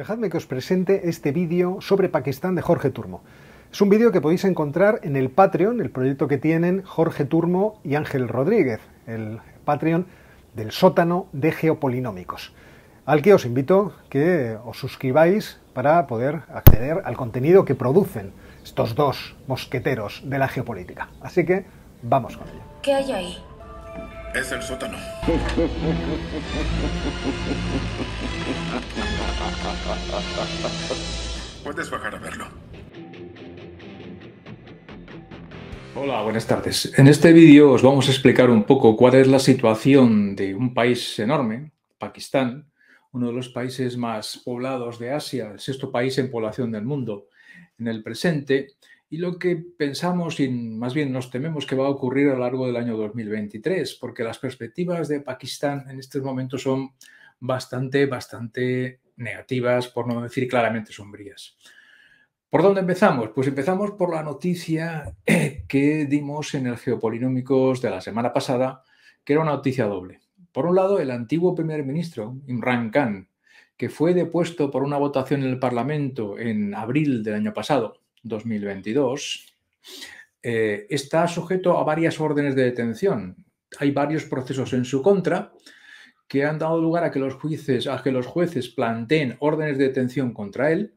Dejadme que os presente este vídeo sobre Pakistán de Jorge Turmo. Es un vídeo que podéis encontrar en el Patreon, el proyecto que tienen Jorge Turmo y Ángel Rodríguez, el Patreon del sótano de geopolinómicos, al que os invito que os suscribáis para poder acceder al contenido que producen estos dos mosqueteros de la geopolítica. Así que vamos con ello. ¿Qué hay ahí? Es el sótano. Puedes bajar a verlo. Hola, buenas tardes. En este vídeo os vamos a explicar un poco cuál es la situación de un país enorme, Pakistán, uno de los países más poblados de Asia, el sexto país en población del mundo en el presente y lo que pensamos y más bien nos tememos que va a ocurrir a lo largo del año 2023, porque las perspectivas de Pakistán en estos momentos son bastante, bastante negativas, por no decir claramente sombrías. ¿Por dónde empezamos? Pues empezamos por la noticia que dimos en el Geopolinómicos de la semana pasada, que era una noticia doble. Por un lado, el antiguo primer ministro, Imran Khan, que fue depuesto por una votación en el Parlamento en abril del año pasado, 2022, eh, está sujeto a varias órdenes de detención. Hay varios procesos en su contra que han dado lugar a que los jueces, a que los jueces planteen órdenes de detención contra él.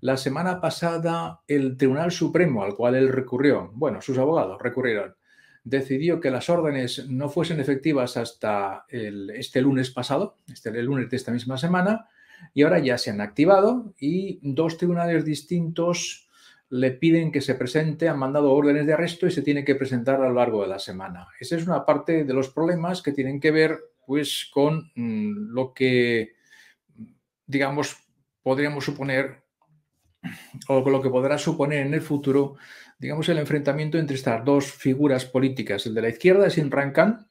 La semana pasada, el Tribunal Supremo, al cual él recurrió, bueno, sus abogados recurrieron, decidió que las órdenes no fuesen efectivas hasta este lunes pasado, este, el lunes de esta misma semana, y ahora ya se han activado y dos tribunales distintos le piden que se presente, han mandado órdenes de arresto y se tiene que presentar a lo largo de la semana. Esa es una parte de los problemas que tienen que ver pues con mm, lo que digamos podríamos suponer o con lo que podrá suponer en el futuro, digamos, el enfrentamiento entre estas dos figuras políticas. El de la izquierda es Imran Khan,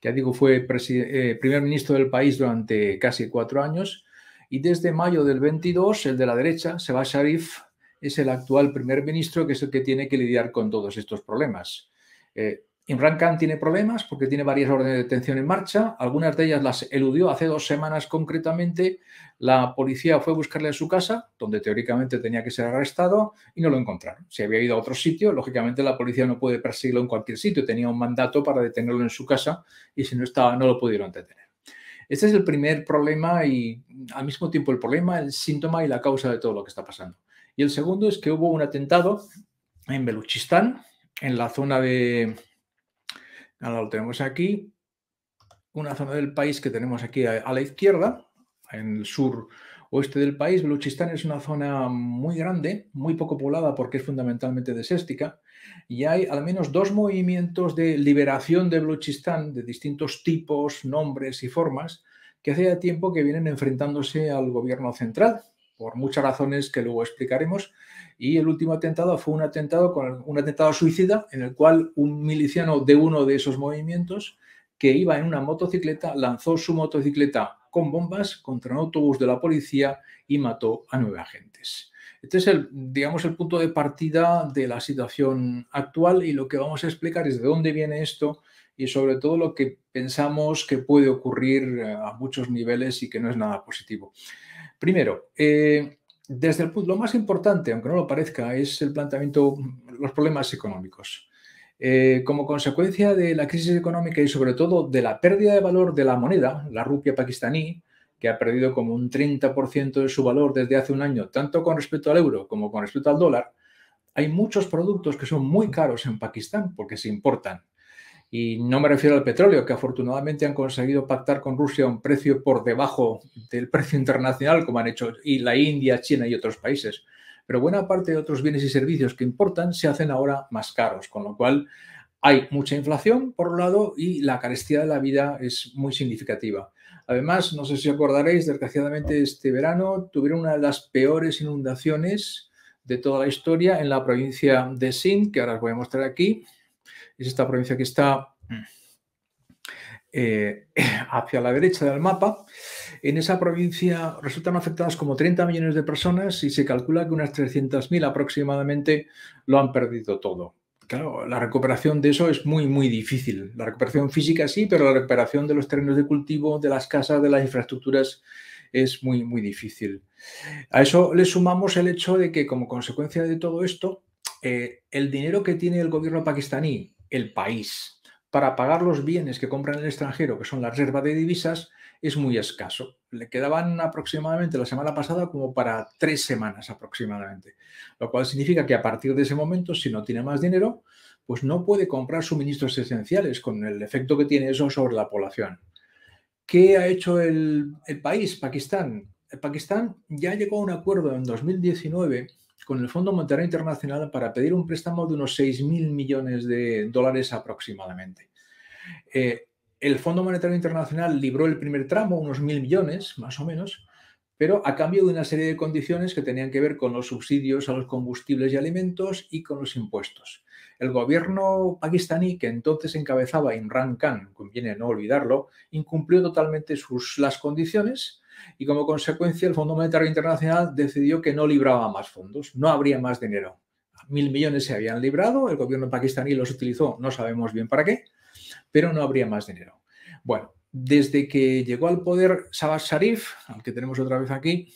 que ya digo fue eh, primer ministro del país durante casi cuatro años, y desde mayo del 22, el de la derecha, Sebastián Sharif, es el actual primer ministro, que es el que tiene que lidiar con todos estos problemas. Eh, Imran Khan tiene problemas porque tiene varias órdenes de detención en marcha. Algunas de ellas las eludió hace dos semanas concretamente. La policía fue a buscarle a su casa, donde teóricamente tenía que ser arrestado, y no lo encontraron. Se había ido a otro sitio, lógicamente la policía no puede perseguirlo en cualquier sitio. Tenía un mandato para detenerlo en su casa y si no estaba, no lo pudieron detener. Este es el primer problema y al mismo tiempo el problema, el síntoma y la causa de todo lo que está pasando. Y el segundo es que hubo un atentado en Beluchistán, en la zona de... Ahora lo tenemos aquí, una zona del país que tenemos aquí a, la izquierda, en el sur oeste del país. Beluchistán es una zona muy grande, muy poco poblada porque es fundamentalmente deséstica y hay al menos dos movimientos de liberación de Beluchistán de distintos tipos, nombres y formas que hace tiempo que vienen enfrentándose al gobierno central por muchas razones que luego explicaremos. Y el último atentado fue un atentado, con, un atentado suicida en el cual un miliciano de uno de esos movimientos que iba en una motocicleta lanzó su motocicleta con bombas contra un autobús de la policía y mató a nueve agentes. Este es el, digamos, el punto de partida de la situación actual y lo que vamos a explicar es de dónde viene esto y sobre todo lo que pensamos que puede ocurrir eh, a muchos niveles y que no es nada positivo. Primero, eh, desde el, punto, lo más importante, aunque no lo parezca, es el planteamiento, los problemas económicos. Eh, como consecuencia de la crisis económica y sobre todo de la pérdida de valor de la moneda, la rupia pakistaní, que ha perdido como un 30% de su valor desde hace un año, tanto con respecto al euro como con respecto al dólar, hay muchos productos que son muy caros en Pakistán porque se importan. Y no me refiero al petróleo, que afortunadamente han conseguido pactar con Rusia un precio por debajo del precio internacional, como han hecho la India, China y otros países. Pero buena parte de otros bienes y servicios que importan se hacen ahora más caros, con lo cual hay mucha inflación, por un lado, y la carestía de la vida es muy significativa. Además, no sé si acordaréis, desgraciadamente este verano tuvieron una de las peores inundaciones de toda la historia en la provincia de Sindh, que ahora os voy a mostrar aquí, es esta provincia que está eh, hacia la derecha del mapa. En esa provincia resultan afectadas como 30 millones de personas y se calcula que unas 300.000 aproximadamente lo han perdido todo. Claro, la recuperación de eso es muy, muy difícil. La recuperación física sí, pero la recuperación de los terrenos de cultivo, de las casas, de las infraestructuras es muy, muy difícil. A eso le sumamos el hecho de que como consecuencia de todo esto, eh, el dinero que tiene el gobierno pakistaní, el país, para pagar los bienes que compran en el extranjero, que son la reserva de divisas, es muy escaso. Le quedaban aproximadamente la semana pasada como para tres semanas aproximadamente, lo cual significa que a partir de ese momento, si no tiene más dinero, pues no puede comprar suministros esenciales con el efecto que tiene eso sobre la población. ¿Qué ha hecho el, país, Pakistán? Pakistán ya llegó a un acuerdo en 2019 con el Fondo Monetario Internacional para pedir un préstamo de unos 6.000 millones de dólares aproximadamente. Eh, el Fondo Monetario Internacional libró el primer tramo, unos 1.000 millones más o menos, pero a cambio de una serie de condiciones que tenían que ver con los subsidios a los combustibles y alimentos y con los impuestos. El gobierno pakistaní, que entonces encabezaba Imran Khan, conviene no olvidarlo, incumplió totalmente las condiciones y como consecuencia el Fondo Monetario Internacional decidió que no libraba más fondos, no habría más dinero. Mil millones se habían librado, el gobierno pakistaní los utilizó, no sabemos bien para qué, pero no habría más dinero. Bueno, desde que llegó al poder Shabazz Sharif, al que tenemos otra vez aquí,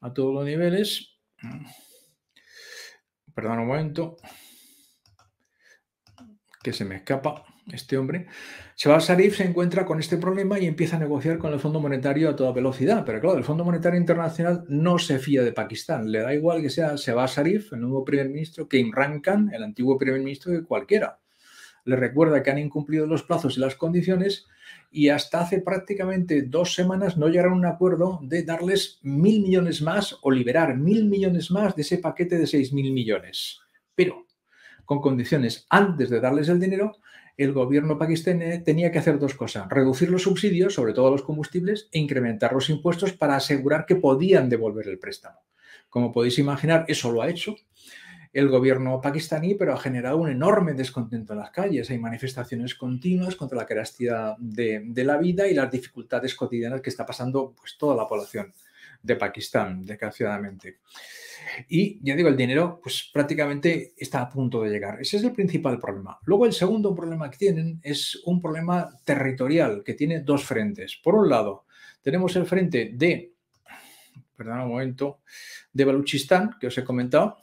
a todos los niveles, perdón un momento, que se me escapa este hombre, Seba Sharif se encuentra con este problema y empieza a negociar con el Fondo Monetario a toda velocidad. Pero claro, el Fondo Monetario Internacional no se fía de Pakistán. Le da igual que sea Shabar Sharif, el nuevo primer ministro, que Imran Khan, el antiguo primer ministro, de cualquiera. Le recuerda que han incumplido los plazos y las condiciones y hasta hace prácticamente dos semanas no llegaron a un acuerdo de darles mil millones más o liberar mil millones más de ese paquete de seis mil millones. Pero con condiciones antes de darles el dinero, el gobierno pakistaní tenía que hacer dos cosas, reducir los subsidios, sobre todo los combustibles, e incrementar los impuestos para asegurar que podían devolver el préstamo. Como podéis imaginar, eso lo ha hecho el gobierno pakistaní, pero ha generado un enorme descontento en las calles. Hay manifestaciones continuas contra la carestía de, de la vida y las dificultades cotidianas que está pasando pues, toda la población de Pakistán, desgraciadamente. Y ya digo, el dinero pues prácticamente está a punto de llegar. Ese es el principal problema. Luego el segundo problema que tienen es un problema territorial que tiene dos frentes. Por un lado, tenemos el frente de, perdón un momento, de Baluchistán, que os he comentado,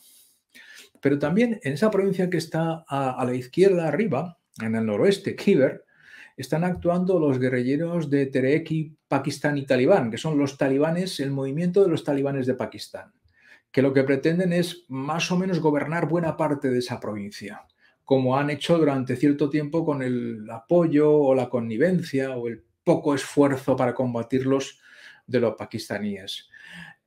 pero también en esa provincia que está a, la izquierda arriba, en el noroeste, Khyber, están actuando los guerrilleros de Tereki, Pakistán y Talibán, que son los talibanes, el movimiento de los talibanes de Pakistán, que lo que pretenden es más o menos gobernar buena parte de esa provincia, como han hecho durante cierto tiempo con el apoyo o la connivencia o el poco esfuerzo para combatirlos de los pakistaníes.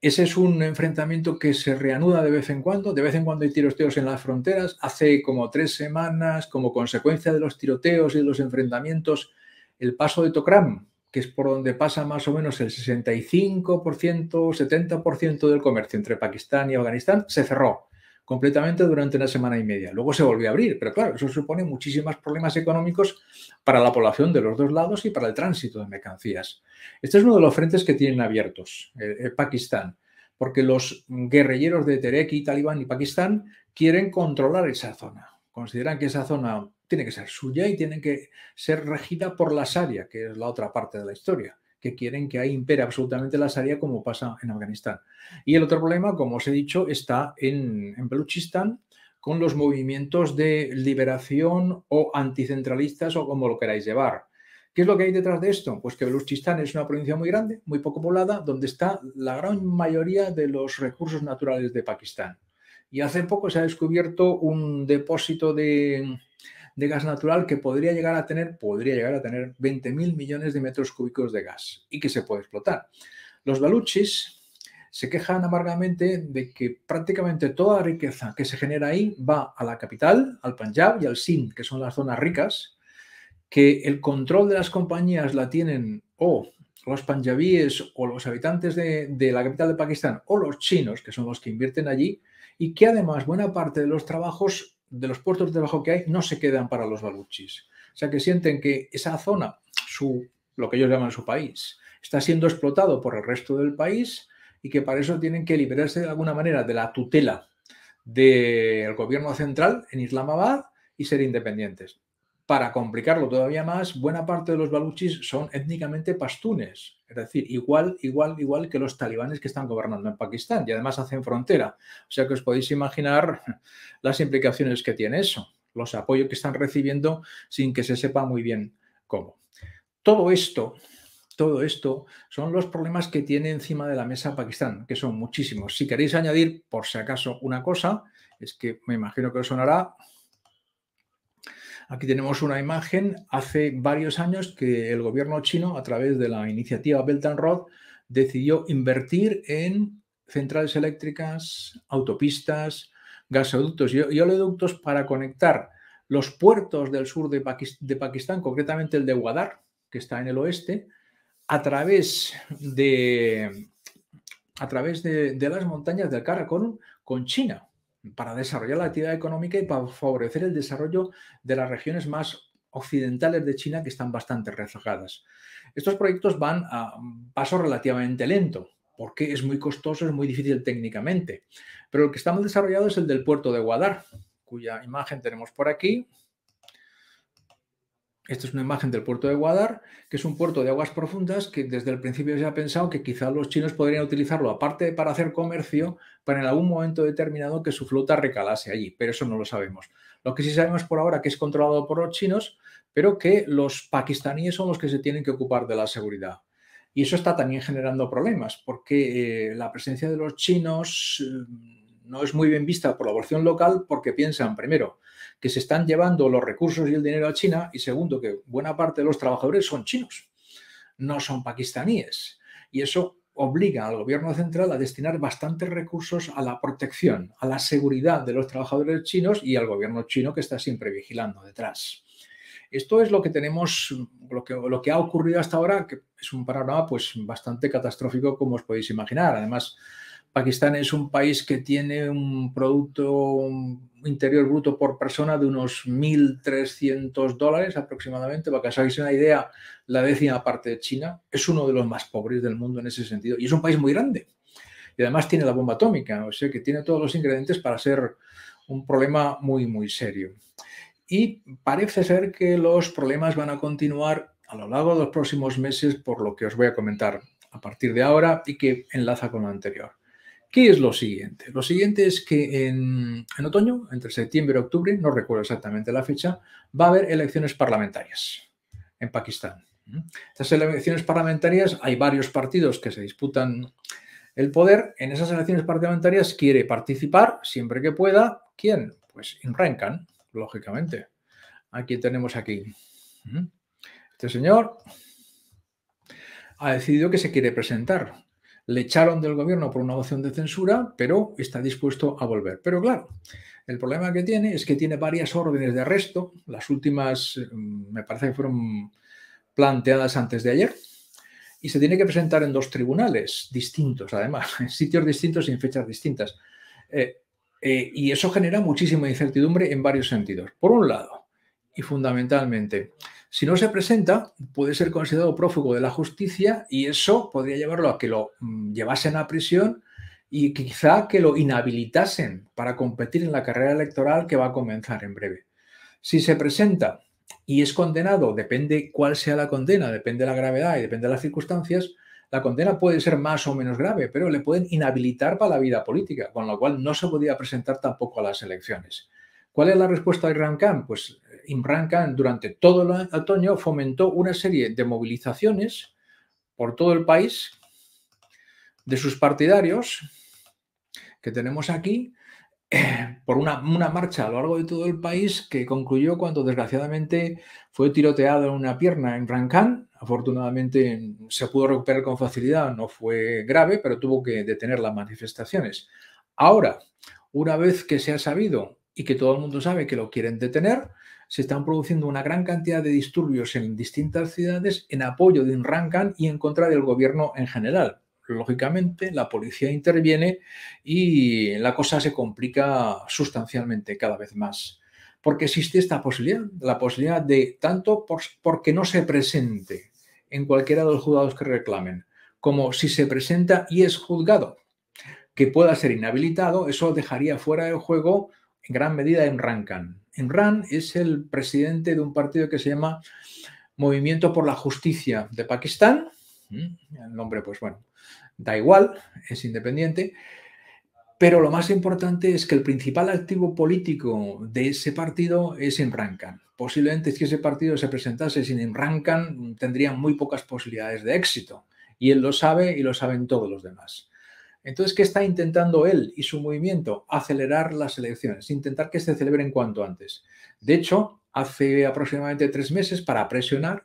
Ese es un enfrentamiento que se reanuda de vez en cuando. De vez en cuando hay tiroteos en las fronteras. Hace como tres semanas, como consecuencia de los tiroteos y de los enfrentamientos, el paso de Tokram, que es por donde pasa más o menos el 65%, 70% del comercio entre Pakistán y Afganistán, se cerró completamente durante una semana y media. Luego se volvió a abrir, pero claro, eso supone muchísimos problemas económicos para la población de los dos lados y para el tránsito de mercancías. Este es uno de los frentes que tienen abiertos el, eh, eh, Pakistán, porque los guerrilleros de Tereki, Talibán y Pakistán quieren controlar esa zona. Consideran que esa zona tiene que ser suya y tiene que ser regida por la Sharia, que es la otra parte de la historia que quieren que ahí impere absolutamente la Sharia como pasa en Afganistán. Y el otro problema, como os he dicho, está en, en Beluchistán con los movimientos de liberación o anticentralistas o como lo queráis llevar. ¿Qué es lo que hay detrás de esto? Pues que Beluchistán es una provincia muy grande, muy poco poblada, donde está la gran mayoría de los recursos naturales de Pakistán. Y hace poco se ha descubierto un depósito de, de gas natural que podría llegar a tener, podría llegar a tener 20.000 millones de metros cúbicos de gas y que se puede explotar. Los baluchis se quejan amargamente de que prácticamente toda la riqueza que se genera ahí va a la capital, al Punjab y al Sindh, que son las zonas ricas, que el control de las compañías la tienen o los panjabíes o los habitantes de, de la capital de Pakistán o los chinos, que son los que invierten allí, y que además buena parte de los trabajos de los puertos de trabajo que hay no se quedan para los baluchis. O sea, que sienten que esa zona, su, lo que ellos llaman su país, está siendo explotado por el resto del país y que para eso tienen que liberarse de alguna manera de la tutela del gobierno central en Islamabad y ser independientes. Para complicarlo todavía más, buena parte de los baluchis son étnicamente pastunes, es decir, igual, igual, igual que los talibanes que están gobernando en Pakistán y además hacen frontera. O sea que os podéis imaginar las implicaciones que tiene eso, los apoyos que están recibiendo sin que se sepa muy bien cómo. Todo esto, todo esto son los problemas que tiene encima de la mesa Pakistán, que son muchísimos. Si queréis añadir, por si acaso, una cosa, es que me imagino que os sonará, Aquí tenemos una imagen hace varios años que el gobierno chino, a través de la iniciativa Belt and Road, decidió invertir en centrales eléctricas, autopistas, gasoductos y oleoductos para conectar los puertos del sur de, Pakistán, concretamente el de Guadar, que está en el oeste, a través de, a través de las montañas del Karakorum con China para desarrollar la actividad económica y para favorecer el desarrollo de las regiones más occidentales de China que están bastante rezagadas. Estos proyectos van a paso relativamente lento porque es muy costoso, es muy difícil técnicamente. Pero el que está desarrollando desarrollado es el del puerto de Guadar, cuya imagen tenemos por aquí, esta es una imagen del puerto de Guadar, que es un puerto de aguas profundas que desde el principio se ha pensado que quizás los chinos podrían utilizarlo, aparte para hacer comercio, para en algún momento determinado que su flota recalase allí, pero eso no lo sabemos. Lo que sí sabemos por ahora que es controlado por los chinos, pero que los pakistaníes son los que se tienen que ocupar de la seguridad. Y eso está también generando problemas, porque eh, la presencia de los chinos... Eh, no es muy bien vista por la población local porque piensan, primero, que se están llevando los recursos y el dinero a China y segundo, que buena parte de los trabajadores son chinos, no son pakistaníes. Y eso obliga al gobierno central a destinar bastantes recursos a la protección, a la seguridad de los trabajadores chinos y al gobierno chino que está siempre vigilando detrás. Esto es lo que tenemos, lo que, lo que ha ocurrido hasta ahora, que es un panorama pues, bastante catastrófico, como os podéis imaginar. Además, Pakistán es un país que tiene un Producto Interior Bruto por persona de unos 1.300 dólares aproximadamente, para que os hagáis una idea, la décima parte de China. Es uno de los más pobres del mundo en ese sentido y es un país muy grande. Y además tiene la bomba atómica, o sea que tiene todos los ingredientes para ser un problema muy, muy serio. Y parece ser que los problemas van a continuar a lo largo de los próximos meses por lo que os voy a comentar a partir de ahora y que enlaza con lo anterior. ¿Qué es lo siguiente? Lo siguiente es que en, otoño, entre septiembre y octubre, no recuerdo exactamente la fecha, va a haber elecciones parlamentarias en Pakistán. Estas elecciones parlamentarias hay varios partidos que se disputan el poder. En esas elecciones parlamentarias quiere participar siempre que pueda. ¿Quién? Pues Imran Khan, lógicamente. Aquí tenemos aquí. Este señor ha decidido que se quiere presentar le echaron del gobierno por una moción de censura, pero está dispuesto a volver. Pero claro, el problema que tiene es que tiene varias órdenes de arresto, las últimas eh, me parece que fueron planteadas antes de ayer, y se tiene que presentar en dos tribunales distintos, además, en sitios distintos y en fechas distintas. Eh, eh, y eso genera muchísima incertidumbre en varios sentidos. Por un lado, y fundamentalmente, si no se presenta, puede ser considerado prófugo de la justicia y eso podría llevarlo a que lo mm, llevasen a prisión y quizá que lo inhabilitasen para competir en la carrera electoral que va a comenzar en breve. Si se presenta y es condenado, depende cuál sea la condena, depende de la gravedad y depende de las circunstancias, la condena puede ser más o menos grave, pero le pueden inhabilitar para la vida política, con lo cual no se podía presentar tampoco a las elecciones. ¿Cuál es la respuesta de Gran Pues Imran Khan durante todo el otoño fomentó una serie de movilizaciones por todo el país de sus partidarios que tenemos aquí eh, por una, una, marcha a lo largo de todo el país que concluyó cuando desgraciadamente fue tiroteado en una pierna en Rancán. Afortunadamente se pudo recuperar con facilidad, no fue grave, pero tuvo que detener las manifestaciones. Ahora, una vez que se ha sabido y que todo el mundo sabe que lo quieren detener, se están produciendo una gran cantidad de disturbios en distintas ciudades en apoyo de Imran y en contra del gobierno en general. Lógicamente, la policía interviene y la cosa se complica sustancialmente cada vez más. Porque existe esta posibilidad, la posibilidad de tanto porque no se presente en cualquiera de los juzgados que reclamen, como si se presenta y es juzgado, que pueda ser inhabilitado, eso dejaría fuera de juego en gran medida en Rankan. Imran es el presidente de un partido que se llama Movimiento por la Justicia de Pakistán. Mm, el nombre, pues bueno, da igual, es independiente. Pero lo más importante es que el principal activo político de ese partido es Imran Khan. Posiblemente si ese partido se presentase sin Imran Khan tendría muy pocas posibilidades de éxito. Y él lo sabe y lo saben todos los demás. Entonces, ¿qué está intentando él y su movimiento? Acelerar las elecciones, intentar que se celebren cuanto antes. De hecho, hace aproximadamente tres meses, para presionar,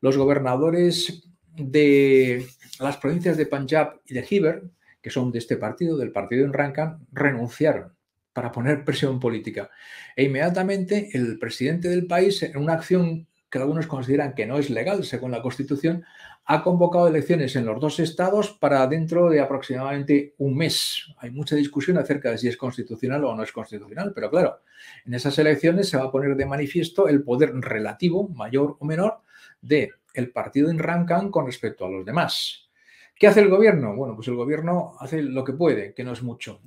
los gobernadores de las provincias de Punjab y de Heber, que son de este partido, del partido en Rankan, renunciaron para poner presión política. E inmediatamente el presidente del país, en una acción que algunos consideran que no es legal según la Constitución, ha convocado elecciones en los dos estados para dentro de aproximadamente un mes. Hay mucha discusión acerca de si es constitucional o no es constitucional, pero claro, en esas elecciones se va a poner de manifiesto el poder relativo, mayor o menor, de el partido en Rankan con respecto a los demás. ¿Qué hace el gobierno? Bueno, pues el gobierno hace lo que puede, que no es mucho.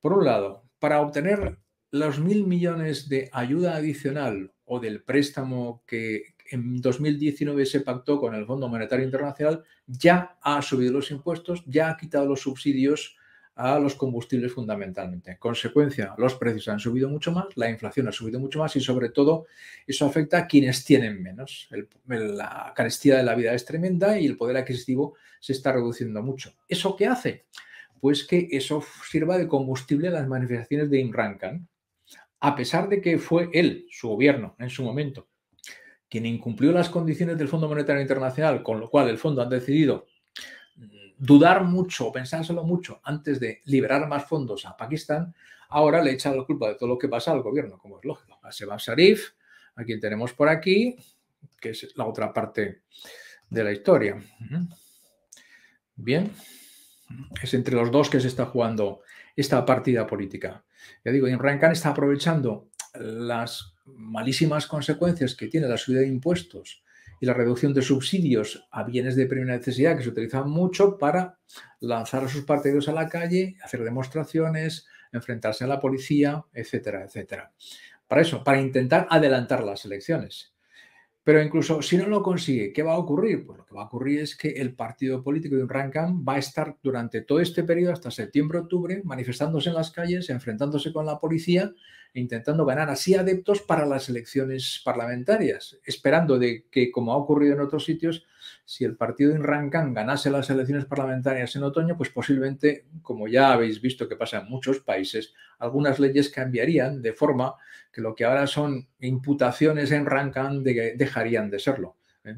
Por un lado, para obtener los mil millones de ayuda adicional o del préstamo que en 2019 se pactó con el Fondo Monetario Internacional ya ha subido los impuestos, ya ha quitado los subsidios a los combustibles fundamentalmente. En consecuencia, los precios han subido mucho más, la inflación ha subido mucho más y sobre todo eso afecta a quienes tienen menos. la carestía de la vida es tremenda y el poder adquisitivo se está reduciendo mucho. ¿Eso qué hace? Pues que eso sirva de combustible a las manifestaciones de Khan a pesar de que fue él, su gobierno, en su momento, quien incumplió las condiciones del Fondo Monetario Internacional, con lo cual el fondo ha decidido mm, dudar mucho, pensárselo mucho antes de liberar más fondos a Pakistán, ahora le echa la culpa de todo lo que pasa al gobierno, como es lógico. A Sebab Sharif, a quien tenemos por aquí, que es la otra parte de la historia. Bien. Es entre los dos que se está jugando esta partida política. Ya digo, Imran Khan está aprovechando las malísimas consecuencias que tiene la subida de impuestos y la reducción de subsidios a bienes de primera necesidad que se utilizan mucho para lanzar a sus partidos a la calle, hacer demostraciones, enfrentarse a la policía, etcétera, etcétera. Para eso, para intentar adelantar las elecciones. Pero incluso si no lo consigue, ¿qué va a ocurrir? Pues lo que va a ocurrir es que el partido político de un va a estar durante todo este periodo, hasta septiembre-octubre, manifestándose en las calles, enfrentándose con la policía intentando ganar así adeptos para las elecciones parlamentarias, esperando de que, como ha ocurrido en otros sitios, si el partido en Rankan ganase las elecciones parlamentarias en otoño, pues posiblemente, como ya habéis visto que pasa en muchos países, algunas leyes cambiarían de forma que lo que ahora son imputaciones en Rankan dejarían de serlo. ¿eh?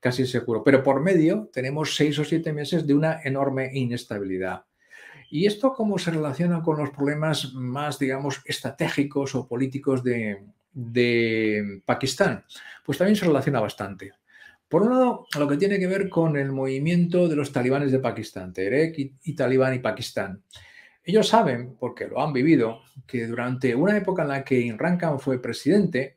Casi seguro. Pero por medio tenemos seis o siete meses de una enorme inestabilidad ¿Y esto cómo se relaciona con los problemas más, digamos, estratégicos o políticos de, Pakistán? Pues también se relaciona bastante. Por un lado, lo que tiene que ver con el movimiento de los talibanes de Pakistán, Terek y, Talibán y Pakistán. Ellos saben, porque lo han vivido, que durante una época en la que Imran Khan fue presidente,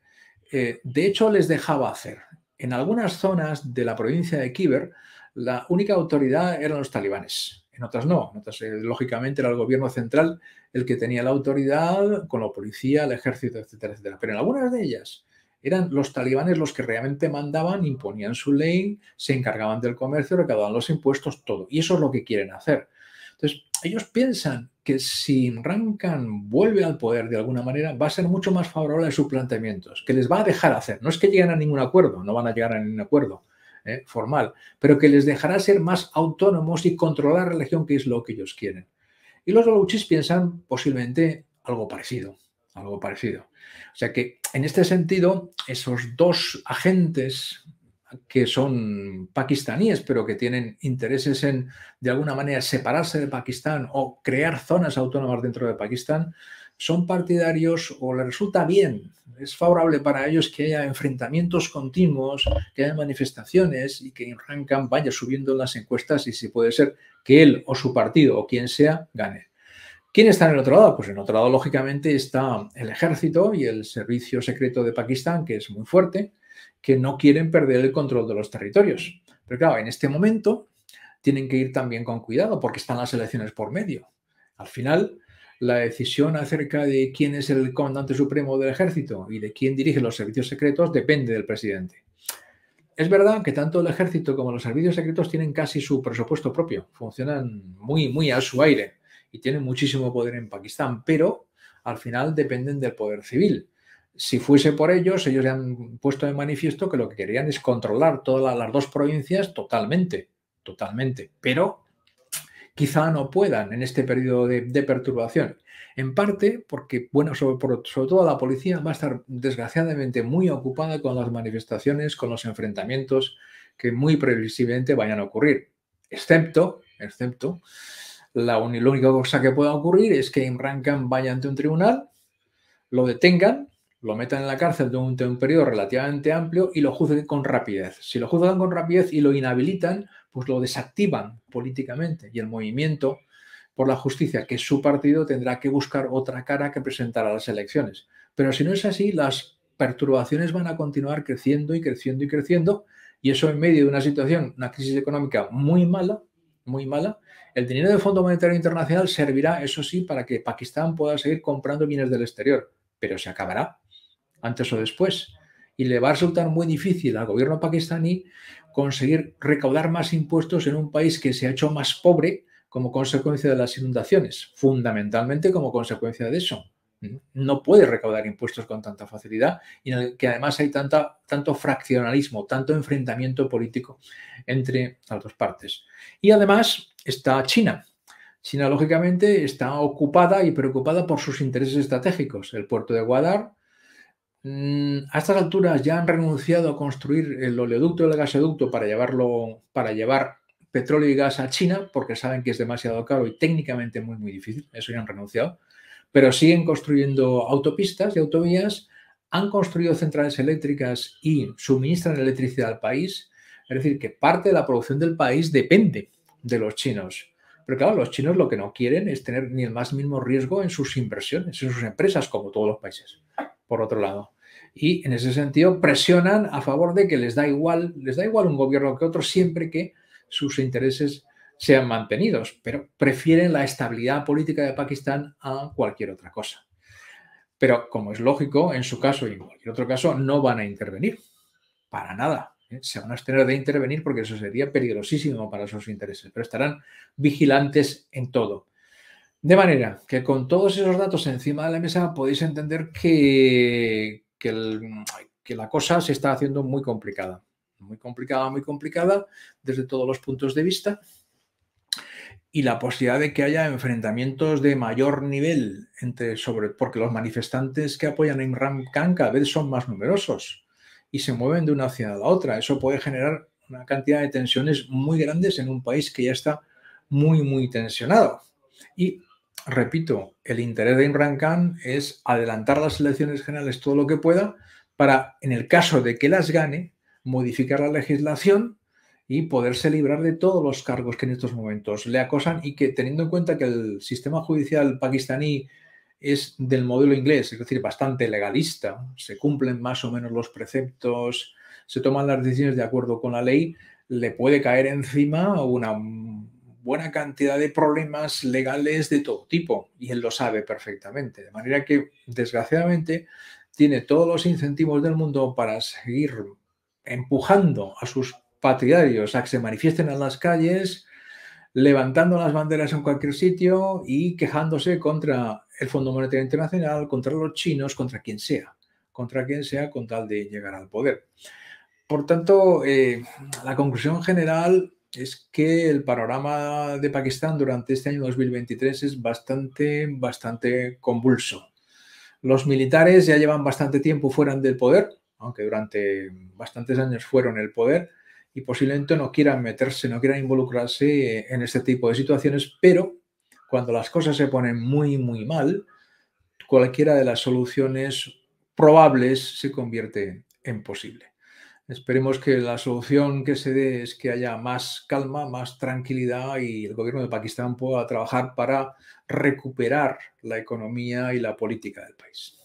eh, de hecho les dejaba hacer. En algunas zonas de la provincia de Khyber, la única autoridad eran los talibanes otras no. otras, eh, lógicamente, era el gobierno central el que tenía la autoridad con la policía, el ejército, etcétera, etcétera. Pero en algunas de ellas eran los talibanes los que realmente mandaban, imponían su ley, se encargaban del comercio, recaudaban los impuestos, todo. Y eso es lo que quieren hacer. Entonces, ellos piensan que si Rankan vuelve al poder de alguna manera, va a ser mucho más favorable a sus planteamientos, que les va a dejar hacer. No es que lleguen a ningún acuerdo, no van a llegar a ningún acuerdo, ¿eh? formal, pero que les dejará ser más autónomos y controlar la religión, que es lo que ellos quieren. Y los baluchis piensan posiblemente algo parecido, algo parecido. O sea que en este sentido, esos dos agentes que son pakistaníes, pero que tienen intereses en, de alguna manera, separarse de Pakistán o crear zonas autónomas dentro de Pakistán, son partidarios o les resulta bien, es favorable para ellos que haya enfrentamientos continuos, que haya manifestaciones y que arrancan vaya subiendo las encuestas y si puede ser que él o su partido o quien sea gane. ¿Quién está en el otro lado? Pues en otro lado, lógicamente, está el ejército y el servicio secreto de Pakistán, que es muy fuerte, que no quieren perder el control de los territorios. Pero claro, en este momento tienen que ir también con cuidado porque están las elecciones por medio. Al final, la decisión acerca de quién es el comandante supremo del ejército y de quién dirige los servicios secretos depende del presidente. Es verdad que tanto el ejército como los servicios secretos tienen casi su presupuesto propio, funcionan muy, muy a su aire y tienen muchísimo poder en Pakistán, pero al final dependen del poder civil. Si fuese por ellos, ellos han puesto de manifiesto que lo que querían es controlar todas las dos provincias totalmente, totalmente, pero quizá no puedan en este periodo de, perturbación. En parte porque, bueno, sobre, todo la policía va a estar desgraciadamente muy ocupada con las manifestaciones, con los enfrentamientos que muy previsiblemente vayan a ocurrir. Excepto, excepto, la, la única cosa que pueda ocurrir es que Imran Khan vaya ante un tribunal, lo detengan lo metan en la cárcel durante un periodo relativamente amplio y lo juzguen con rapidez. Si lo juzgan con rapidez y lo inhabilitan, pues lo desactivan políticamente y el movimiento por la justicia, que es su partido, tendrá que buscar otra cara que presentar a las elecciones. Pero si no es así, las perturbaciones van a continuar creciendo y creciendo y creciendo y eso en medio de una situación, una crisis económica muy mala, muy mala, el dinero del Fondo Monetario Internacional servirá, eso sí, para que Pakistán pueda seguir comprando bienes del exterior, pero se acabará antes o después. Y le va a resultar muy difícil al gobierno pakistaní conseguir recaudar más impuestos en un país que se ha hecho más pobre como consecuencia de las inundaciones, fundamentalmente como consecuencia de eso. No puede recaudar impuestos con tanta facilidad y que además hay tanta, tanto fraccionalismo, tanto enfrentamiento político entre las dos partes. Y además está China, China, lógicamente, está ocupada y preocupada por sus intereses estratégicos. El puerto de Guadar, Mm, a estas alturas ya han renunciado a construir el oleoducto y el gasoducto para llevarlo, para llevar petróleo y gas a China, porque saben que es demasiado caro y técnicamente muy, muy difícil. Eso ya han renunciado. Pero siguen construyendo autopistas y autovías, han construido centrales eléctricas y suministran electricidad al país. Es decir, que parte de la producción del país depende de los chinos. Pero claro, los chinos lo que no quieren es tener ni el más mínimo riesgo en sus inversiones, en sus empresas, como todos los países por otro lado. Y en ese sentido presionan a favor de que les da igual, les da igual un gobierno que otro siempre que sus intereses sean mantenidos, pero prefieren la estabilidad política de Pakistán a cualquier otra cosa. Pero como es lógico, en su caso y en cualquier otro caso, no van a intervenir, para nada. ¿eh? Se van a abstener de intervenir porque eso sería peligrosísimo para sus intereses, pero estarán vigilantes en todo. De manera que con todos esos datos encima de la mesa podéis entender que, que, la cosa se está haciendo muy complicada. Muy complicada, muy complicada desde todos los puntos de vista y la posibilidad de que haya enfrentamientos de mayor nivel entre sobre porque los manifestantes que apoyan a Imran Khan cada vez son más numerosos y se mueven de una ciudad a la otra. Eso puede generar una cantidad de tensiones muy grandes en un país que ya está muy muy tensionado. Y repito, el interés de Imran Khan es adelantar las elecciones generales todo lo que pueda para, en el caso de que las gane, modificar la legislación y poderse librar de todos los cargos que en estos momentos le acosan y que teniendo en cuenta que el sistema judicial pakistaní es del modelo inglés, es decir, bastante legalista, se cumplen más o menos los preceptos, se toman las decisiones de acuerdo con la ley, le puede caer encima una buena cantidad de problemas legales de todo tipo y él lo sabe perfectamente. De manera que, desgraciadamente, tiene todos los incentivos del mundo para seguir empujando a sus patriarios a que se manifiesten en las calles, levantando las banderas en cualquier sitio y quejándose contra el Fondo Monetario Internacional, contra los chinos, contra quien sea, contra quien sea con tal de llegar al poder. Por tanto, eh, la conclusión general es que el panorama de Pakistán durante este año 2023 es bastante, bastante convulso. Los militares ya llevan bastante tiempo fuera del poder, aunque durante bastantes años fueron el poder, y posiblemente no quieran meterse, no quieran involucrarse en este tipo de situaciones, pero cuando las cosas se ponen muy, muy mal, cualquiera de las soluciones probables se convierte en posible. Esperemos que la solución que se dé es que haya más calma, más tranquilidad y el gobierno de Pakistán pueda trabajar para recuperar la economía y la política del país.